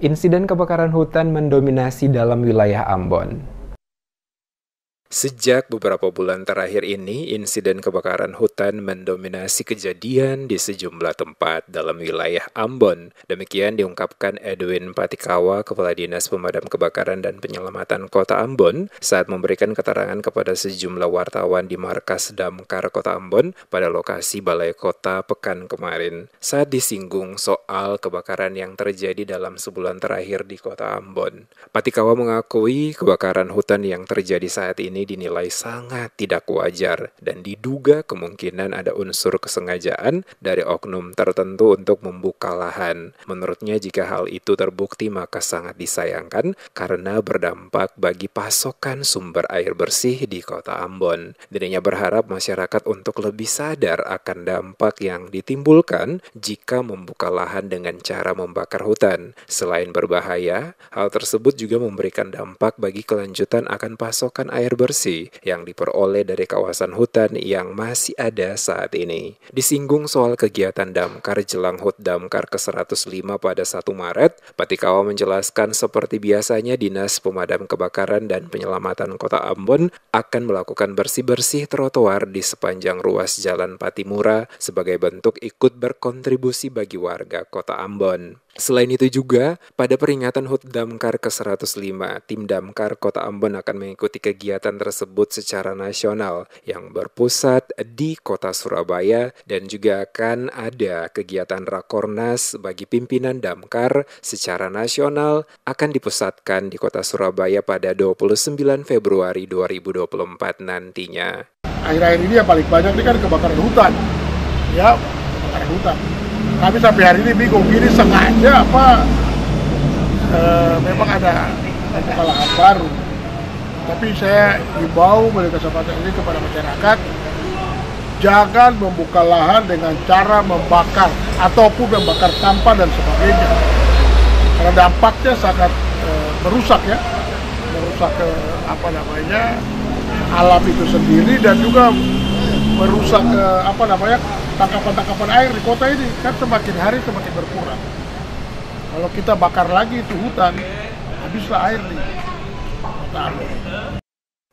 Insiden kebakaran hutan mendominasi dalam wilayah Ambon. Sejak beberapa bulan terakhir ini, insiden kebakaran hutan mendominasi kejadian di sejumlah tempat dalam wilayah Ambon. Demikian diungkapkan Edwin Patikawa, Kepala Dinas Pemadam Kebakaran dan Penyelamatan Kota Ambon, saat memberikan keterangan kepada sejumlah wartawan di markas Damkar Kota Ambon pada lokasi Balai Kota pekan kemarin. Saat disinggung soal kebakaran yang terjadi dalam sebulan terakhir di Kota Ambon, Patikawa mengakui kebakaran hutan yang terjadi saat ini ini dinilai sangat tidak wajar dan diduga kemungkinan ada unsur kesengajaan dari oknum tertentu untuk membuka lahan. Menurutnya jika hal itu terbukti maka sangat disayangkan karena berdampak bagi pasokan sumber air bersih di kota Ambon. Dirinya berharap masyarakat untuk lebih sadar akan dampak yang ditimbulkan jika membuka lahan dengan cara membakar hutan. Selain berbahaya, hal tersebut juga memberikan dampak bagi kelanjutan akan pasokan air bersih porsi yang diperoleh dari kawasan hutan yang masih ada saat ini. Disinggung soal kegiatan damkar jelang Hut Damkar ke-105 pada 1 Maret, Patikawa menjelaskan seperti biasanya Dinas Pemadam Kebakaran dan Penyelamatan Kota Ambon akan melakukan bersih-bersih trotoar di sepanjang ruas Jalan Patimura sebagai bentuk ikut berkontribusi bagi warga Kota Ambon. Selain itu juga, pada peringatan HUT Damkar ke-105, tim Damkar Kota Ambon akan mengikuti kegiatan tersebut secara nasional yang berpusat di Kota Surabaya dan juga akan ada kegiatan Rakornas bagi pimpinan Damkar secara nasional akan dipusatkan di Kota Surabaya pada 29 Februari 2024 nantinya. Akhir-akhir ini yang paling banyak ini kan kebakaran hutan. Ya, kebakaran hutan kami sampai hari ini bingung ini sengaja apa e, memang ada kesalahan baru tapi saya himbau melalui kesempatan ini kepada masyarakat jangan membuka lahan dengan cara membakar ataupun membakar sampah dan sebagainya karena dampaknya sangat e, merusak ya merusak ke eh, apa namanya alam itu sendiri dan juga merusak ke apa namanya tangkapan-tangkapan air di kota ini kan semakin hari semakin berkurang. Kalau kita bakar lagi itu hutan, habislah air di kota.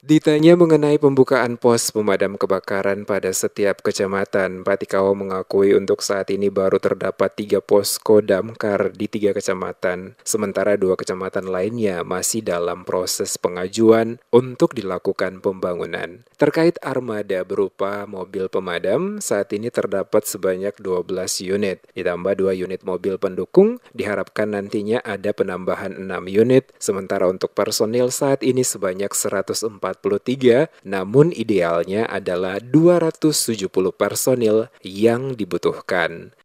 Ditanya mengenai pembukaan pos pemadam kebakaran pada setiap kecamatan, Patikawa mengakui untuk saat ini baru terdapat tiga pos kodamkar di tiga kecamatan, sementara dua kecamatan lainnya masih dalam proses pengajuan untuk dilakukan pembangunan. Terkait armada berupa mobil pemadam, saat ini terdapat sebanyak 12 unit, ditambah dua unit mobil pendukung, diharapkan nantinya ada penambahan enam unit, sementara untuk personil saat ini sebanyak 140 243, namun idealnya adalah 270 personil yang dibutuhkan.